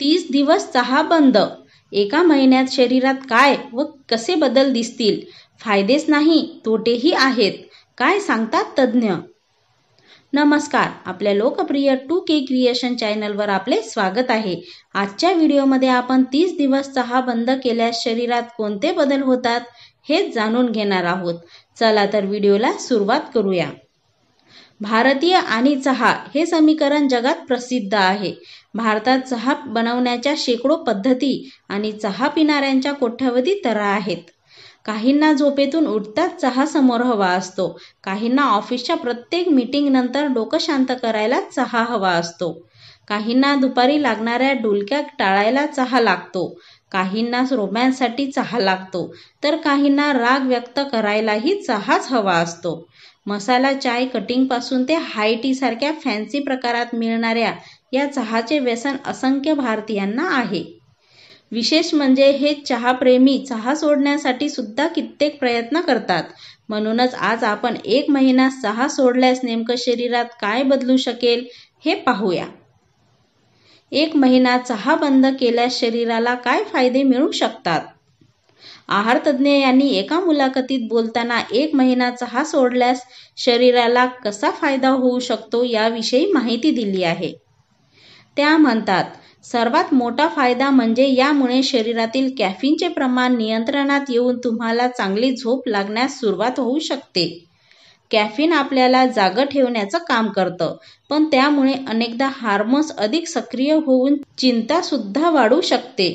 तीस दिवस चहा बंद एका महिन्यात शरीरात काय व कसे बदल दिसतील फायदेच नाही तोटेही आहेत काय सांगतात तज्ज्ञ नमस्कार आपल्या लोकप्रिय टू के क्रिएशन चॅनलवर आपले स्वागत आहे आजच्या व्हिडिओमध्ये आपण तीस दिवस चहा बंद केल्यास शरीरात कोणते बदल होतात हेच जाणून घेणार आहोत चला तर व्हिडिओला सुरुवात करूया भारतीय आणि चहा हे समीकरण जगात प्रसिद्ध आहे भारतात चहा बनवण्याच्या शेकडो पद्धती आणि चहा पिणाऱ्यांच्या कोट्यवधी तर आहेत काहींना झोपेतून उठताच चहा समोर हवा असतो काहींना ऑफिसच्या प्रत्येक मीटिंगनंतर डोकं शांत करायला चहा हवा असतो काहींना दुपारी लागणाऱ्या डुलक्या टाळायला चहा लागतो काहींना रोमॅन्ससाठी चहा लागतो तर काहींना राग व्यक्त करायलाही चहाच हवा असतो मसाला चाय कटिंगपासून ते हाय टी सारख्या फॅन्सी प्रकारात मिळणाऱ्या या चहाचे व्यसन असंख्य भारतीयांना आहे विशेष म्हणजे हे चहाप्रेमी चहा सोडण्यासाठी सुद्धा कित्येक प्रयत्न करतात म्हणूनच आज आपण एक महिना चहा सोडल्यास नेमकं शरीरात काय बदलू शकेल हे पाहूया एक महिना चहा बंद केल्यास शरीराला काय फायदे मिळू शकतात आहार तज्ज्ञ यांनी एका मुलाखतीत बोलताना एक महिना चहा सोडल्यास शरीराला कसा फायदा होऊ शकतो याविषयी माहिती दिली आहे त्या म्हणतात सर्वात मोठा फायदा म्हणजे यामुळे शरीरातील कॅफिनचे प्रमाण नियंत्रणात येऊन तुम्हाला चांगली झोप लागण्यास सुरुवात होऊ शकते कॅफिन आपल्याला जाग ठेवण्याचं काम करतं पण त्यामुळे अनेकदा हार्मोन्स अधिक सक्रिय होऊन चिंता सुद्धा वाढू शकते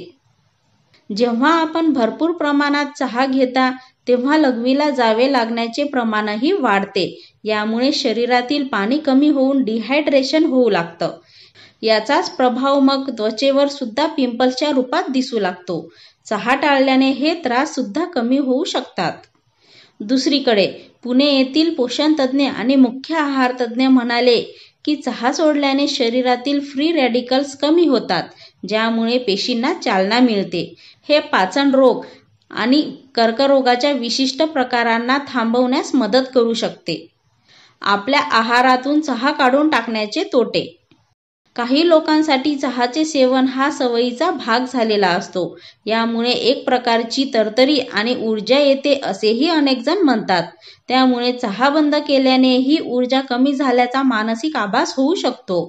जेव्हा आपण भरपूर प्रमाणात चहा घेता तेव्हा लघवीला जावे लागण्याचे प्रमाणही वाढते यामुळे शरीरातील पाणी कमी होऊन डिहायड्रेशन होऊ लागतं याचाच प्रभाव मग त्वचेवर सुद्धा पिंपल्सच्या रूपात दिसू लागतो चहा टाळल्याने हे त्रास सुद्धा कमी होऊ शकतात दुसरीकडे पुणे येथील पोषण तज्ज्ञ आणि मुख्य आहार तज्ज्ञ म्हणाले की चहा सोडल्याने शरीरातील फ्री रॅडिकल्स कमी होतात ज्यामुळे पेशींना चालना मिळते हे पाचन रोग आणि कर्करोगाच्या विशिष्ट प्रकारांना थांबवण्यास मदत करू शकते आपल्या आहारातून चहा काढून टाकण्याचे तोटे काही लोकांसाठी चहाचे सेवन हा सवयीचा भाग झालेला असतो यामुळे एक प्रकारची तरतरी आणि ऊर्जा येते असेही अनेक जण म्हणतात त्यामुळे चहा बंद केल्यानेही ऊर्जा कमी झाल्याचा मानसिक आभास होऊ शकतो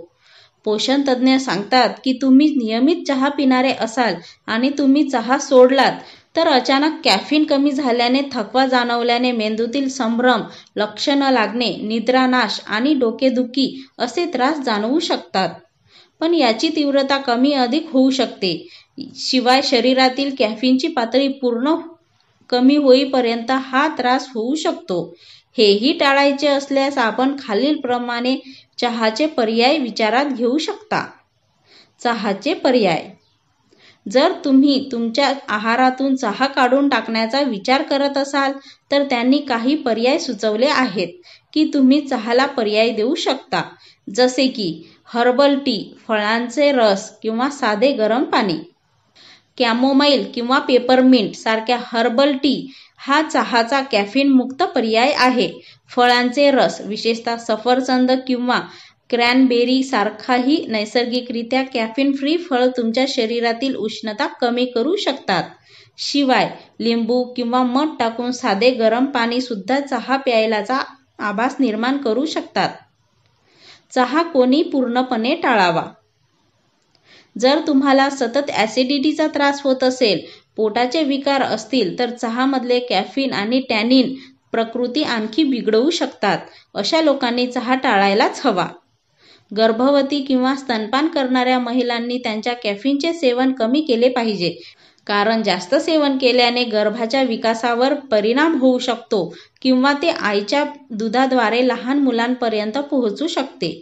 पोषण तज्ज्ञ सांगतात की तुम्ही नियमित चहा पिणारे असाल आणि तुम्ही चहा सोडलात तर अचानक कॅफिन कमी झाल्याने थकवा जाणवल्याने मेंदूतील संभ्रम लक्ष न लागणे निद्रानाश आणि डोकेदुखी असे त्रास जाणवू शकतात पण याची तीव्रता कमी अधिक होऊ शकते शिवाय शरीरातील कॅफिनची पातळी पूर्ण कमी होईपर्यंत हा त्रास होऊ शकतो हेही टाळायचे असल्यास आपण खालीलप्रमाणे चहाचे पर्याय विचारात घेऊ शकता चहाचे पर्याय जर तुम्ही तुमच्या आहारातून चहा काढून टाकण्याचा विचार करत असाल तर त्यांनी काही पर्याय सुचवले आहेत की तुम्ही चहाला पर्याय देऊ शकता जसे की हर्बल टी फळांचे रस किंवा साधे गरम पाणी कॅमोमाइल किंवा पेपरमिंट सारख्या हर्बल टी हा चहाचा कॅफिन मुक्त पर्याय आहे फळांचे रस विशेषतः सफरचंद किंवा क्रॅनबेरी सारखाही नैसर्गिकरित्या कॅफिन फ्री फळ तुमच्या शरीरातील उष्णता कमी करू शकतात शिवाय लिंबू किंवा मध टाकून साधे गरम पाणी सुद्धा चहा प्यायलाचा आभास निर्माण करू शकतात चहा कोणी पूर्णपणे टाळावा जर तुम्हाला सतत ऍसिडिटीचा त्रास होत असेल पोटाचे विकार असतील तर चहामधले कॅफिन आणि टॅनिन प्रकृती आणखी बिघडवू शकतात अशा लोकांनी चहा टाळायलाच हवा गर्भवती किंवा स्तनपान करणाऱ्या महिलांनी त्यांच्या कॅफिनचे सेवन कमी केले पाहिजे कारण जास्त सेवन केल्याने गर्भाच्या विकासावर परिणाम होऊ शकतो किंवा ते आईच्या दुधाद्वारे लहान मुलांपर्यंत पोहोचू शकते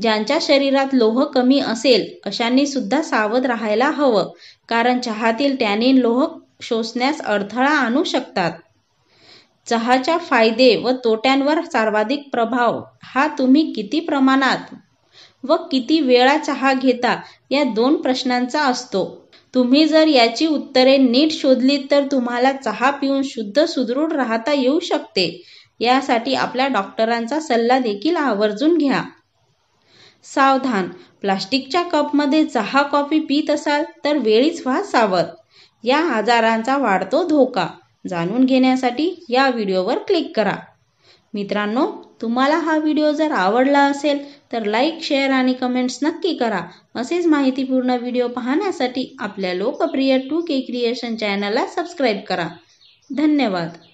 ज्यांच्या शरीरात लोह कमी असेल अशांनी सुद्धा सावध राहायला हवं कारण चहातील टॅनिन लोह शोषण्यास अडथळा आणू शकतात चहाच्या फायदे व तोट्यांवर सर्वाधिक प्रभाव हा तुम्ही किती प्रमाणात व किती वेळा चहा घेता या दोन प्रश्नांचा असतो तुम्ही जर याची उत्तरे नीट शोधली तर तुम्हाला चहा पिऊन शुद्ध सुदृढ राहता येऊ शकते यासाठी आपल्या डॉक्टरांचा सल्ला देखील आवर्जून घ्या सावधान प्लास्टिकच्या कपमध्ये चहा कॉफी पित असाल तर वेळीच व्हा सावध या आजारांचा वाढतो धोका जाणून घेण्यासाठी या व्हिडिओवर क्लिक करा मित्रांनो तुम्हाला हा व्हिडिओ जर आवडला असेल तर लाईक शेअर आणि कमेंट्स नक्की करा असेच माहितीपूर्ण व्हिडिओ पाहण्यासाठी आपल्या लोकप्रिय टू के क्रिएशन चॅनलला सबस्क्राईब करा धन्यवाद